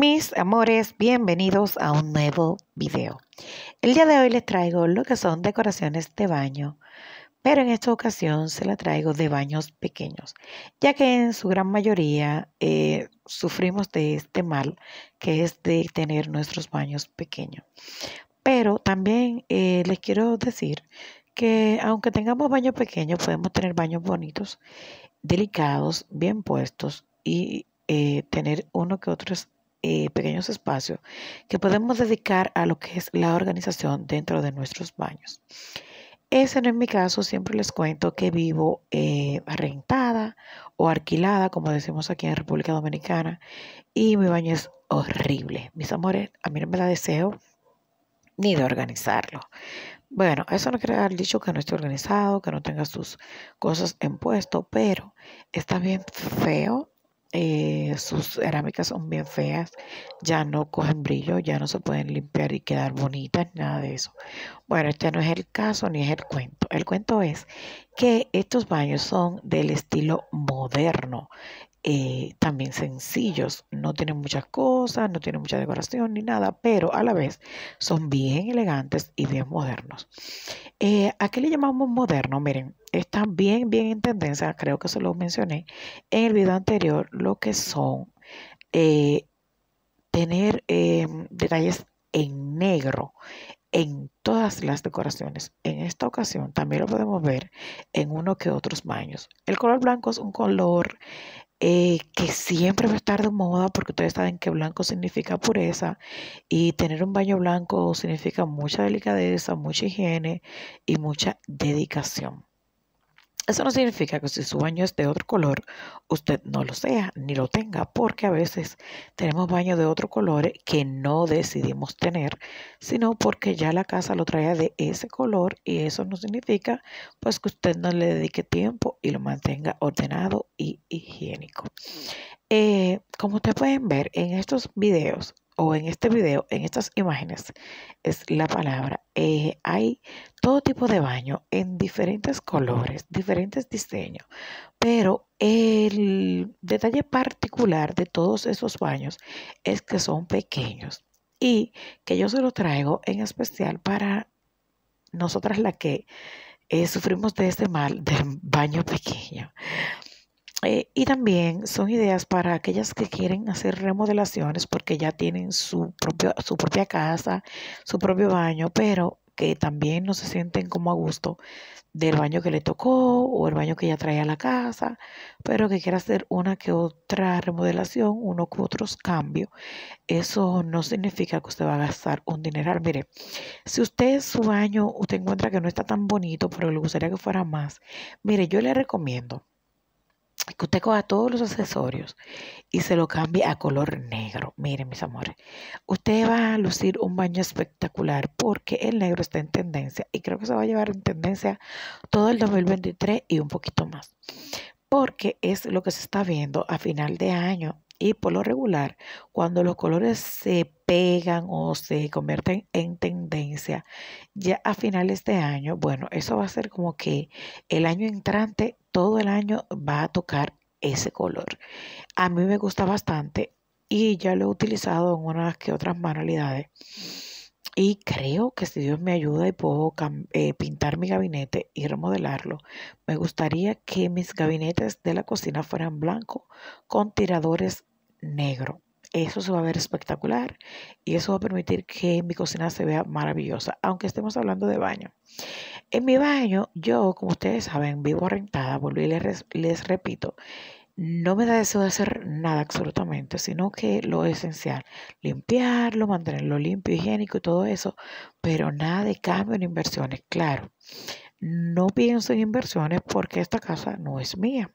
Mis amores, bienvenidos a un nuevo video. El día de hoy les traigo lo que son decoraciones de baño, pero en esta ocasión se la traigo de baños pequeños, ya que en su gran mayoría eh, sufrimos de este mal que es de tener nuestros baños pequeños. Pero también eh, les quiero decir que aunque tengamos baños pequeños, podemos tener baños bonitos, delicados, bien puestos y eh, tener uno que otros eh, pequeños espacios que podemos dedicar a lo que es la organización dentro de nuestros baños. Ese no mi caso, siempre les cuento que vivo eh, rentada o alquilada, como decimos aquí en República Dominicana, y mi baño es horrible. Mis amores, a mí no me da deseo ni de organizarlo. Bueno, eso no quiere decir dicho que no esté organizado, que no tenga sus cosas en puesto, pero está bien feo eh, sus cerámicas son bien feas, ya no cogen brillo, ya no se pueden limpiar y quedar bonitas, nada de eso. Bueno, este no es el caso ni es el cuento. El cuento es que estos baños son del estilo moderno. Eh, también sencillos, no tienen muchas cosas, no tienen mucha decoración ni nada, pero a la vez son bien elegantes y bien modernos. Eh, ¿A qué le llamamos moderno? Miren, están bien, bien en tendencia, creo que se lo mencioné en el video anterior, lo que son eh, tener em, detalles en negro en todas las decoraciones. En esta ocasión también lo podemos ver en uno que otros baños. El color blanco es un color eh, que siempre va a estar de moda porque ustedes saben que blanco significa pureza y tener un baño blanco significa mucha delicadeza, mucha higiene y mucha dedicación. Eso no significa que si su baño es de otro color, usted no lo sea ni lo tenga, porque a veces tenemos baños de otro color que no decidimos tener, sino porque ya la casa lo trae de ese color y eso no significa pues que usted no le dedique tiempo y lo mantenga ordenado y higiénico. Eh, como ustedes pueden ver en estos videos, o en este video, en estas imágenes, es la palabra. Eh, hay todo tipo de baño en diferentes colores, diferentes diseños, pero el detalle particular de todos esos baños es que son pequeños y que yo se lo traigo en especial para nosotras las que eh, sufrimos de ese mal del baño pequeño. Eh, y también son ideas para aquellas que quieren hacer remodelaciones porque ya tienen su, propio, su propia casa, su propio baño, pero que también no se sienten como a gusto del baño que le tocó o el baño que ya traía a la casa, pero que quiera hacer una que otra remodelación, uno que otros cambios. Eso no significa que usted va a gastar un dineral. Mire, si usted su baño, usted encuentra que no está tan bonito, pero le gustaría que fuera más, mire, yo le recomiendo que usted coja todos los accesorios y se lo cambie a color negro. Miren, mis amores, usted va a lucir un baño espectacular porque el negro está en tendencia y creo que se va a llevar en tendencia todo el 2023 y un poquito más. Porque es lo que se está viendo a final de año y por lo regular, cuando los colores se pegan o se convierten en tendencia, ya a finales de año, bueno, eso va a ser como que el año entrante todo el año va a tocar ese color. A mí me gusta bastante y ya lo he utilizado en unas que otras manualidades. Y creo que si Dios me ayuda y puedo eh, pintar mi gabinete y remodelarlo, me gustaría que mis gabinetes de la cocina fueran blanco con tiradores negro eso se va a ver espectacular y eso va a permitir que mi cocina se vea maravillosa, aunque estemos hablando de baño. En mi baño, yo, como ustedes saben, vivo rentada, volví les, les repito, no me da deseo de hacer nada absolutamente, sino que lo esencial, limpiarlo, mantenerlo limpio, higiénico y todo eso, pero nada de cambio en inversiones, claro. No pienso en inversiones porque esta casa no es mía.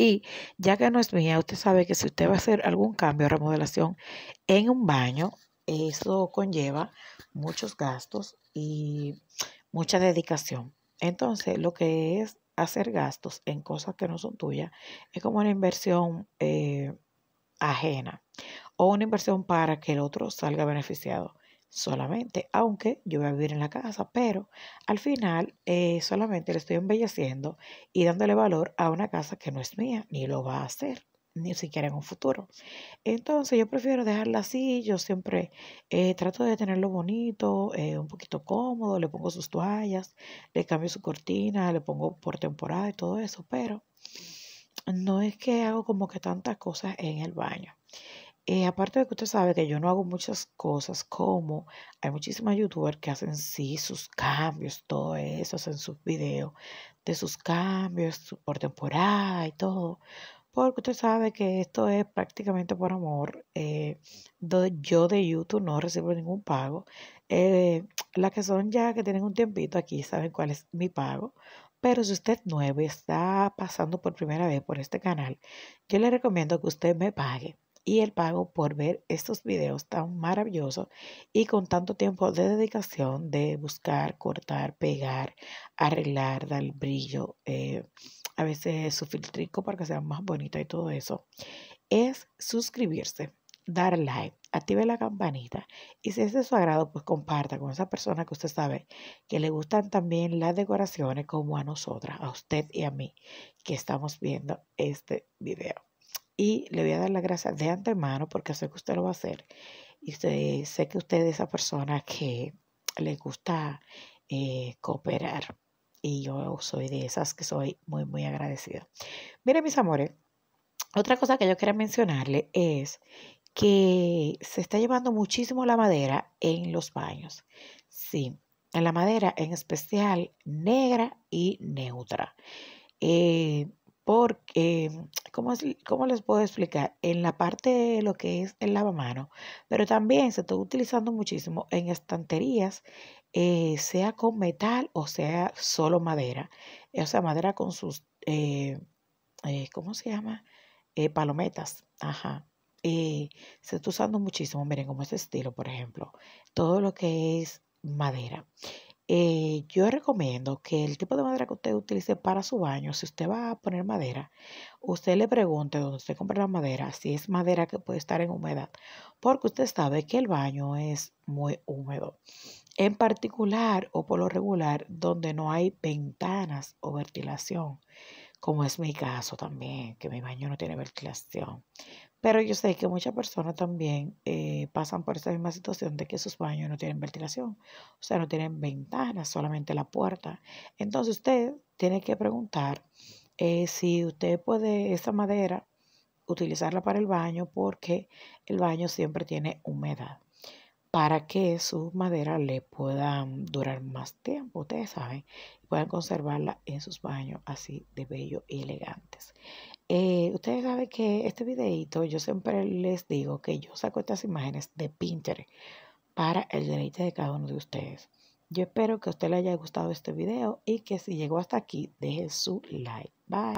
Y ya que no es mía, usted sabe que si usted va a hacer algún cambio o remodelación en un baño, eso conlleva muchos gastos y mucha dedicación. Entonces, lo que es hacer gastos en cosas que no son tuyas es como una inversión eh, ajena o una inversión para que el otro salga beneficiado solamente, aunque yo voy a vivir en la casa, pero al final eh, solamente le estoy embelleciendo y dándole valor a una casa que no es mía, ni lo va a hacer, ni siquiera en un futuro. Entonces yo prefiero dejarla así, yo siempre eh, trato de tenerlo bonito, eh, un poquito cómodo, le pongo sus toallas, le cambio su cortina, le pongo por temporada y todo eso, pero no es que hago como que tantas cosas en el baño. Eh, aparte de que usted sabe que yo no hago muchas cosas como hay muchísimas youtubers que hacen sí sus cambios, todo eso, hacen sus videos de sus cambios por temporada y todo. Porque usted sabe que esto es prácticamente por amor. Eh, yo de YouTube no recibo ningún pago. Eh, las que son ya que tienen un tiempito aquí saben cuál es mi pago. Pero si usted es nuevo y está pasando por primera vez por este canal, yo le recomiendo que usted me pague y el pago por ver estos videos tan maravillosos y con tanto tiempo de dedicación de buscar, cortar, pegar, arreglar, dar brillo, eh, a veces su filtrico para que sea más bonita y todo eso, es suscribirse, dar like, active la campanita y si es de su agrado, pues comparta con esa persona que usted sabe que le gustan también las decoraciones como a nosotras, a usted y a mí que estamos viendo este video. Y le voy a dar las gracias de antemano porque sé que usted lo va a hacer. Y sé, que usted es esa persona que le gusta eh, cooperar. Y yo soy de esas que soy muy, muy agradecida. Miren, mis amores, otra cosa que yo quería mencionarle es que se está llevando muchísimo la madera en los baños. Sí, en la madera en especial negra y neutra. Eh, porque, ¿cómo, ¿cómo, les puedo explicar? En la parte de lo que es el lavamano, pero también se está utilizando muchísimo en estanterías, eh, sea con metal o sea solo madera, o sea, madera con sus, eh, eh, ¿cómo se llama? palometas, ajá. se está usando muchísimo, miren, como este estilo, por ejemplo, todo lo que es madera. Eh, yo recomiendo que el tipo de madera que usted utilice para su baño, si usted va a poner madera, usted le pregunte dónde usted compra la madera, si es madera que puede estar en humedad, porque usted sabe que el baño es muy húmedo. En particular o por lo regular, donde no hay ventanas o ventilación como es mi caso también, que mi baño no tiene ventilación. Pero yo sé que muchas personas también eh, pasan por esa misma situación de que sus baños no tienen ventilación, o sea, no tienen ventanas, solamente la puerta. Entonces usted tiene que preguntar eh, si usted puede esa madera utilizarla para el baño porque el baño siempre tiene humedad para que su madera le pueda durar más tiempo, ustedes saben, y puedan conservarla en sus baños así de bello y elegantes. Eh, ustedes saben que este videito yo siempre les digo que yo saco estas imágenes de Pinterest para el deleite de cada uno de ustedes. Yo espero que a usted le haya gustado este video y que si llegó hasta aquí deje su like. Bye.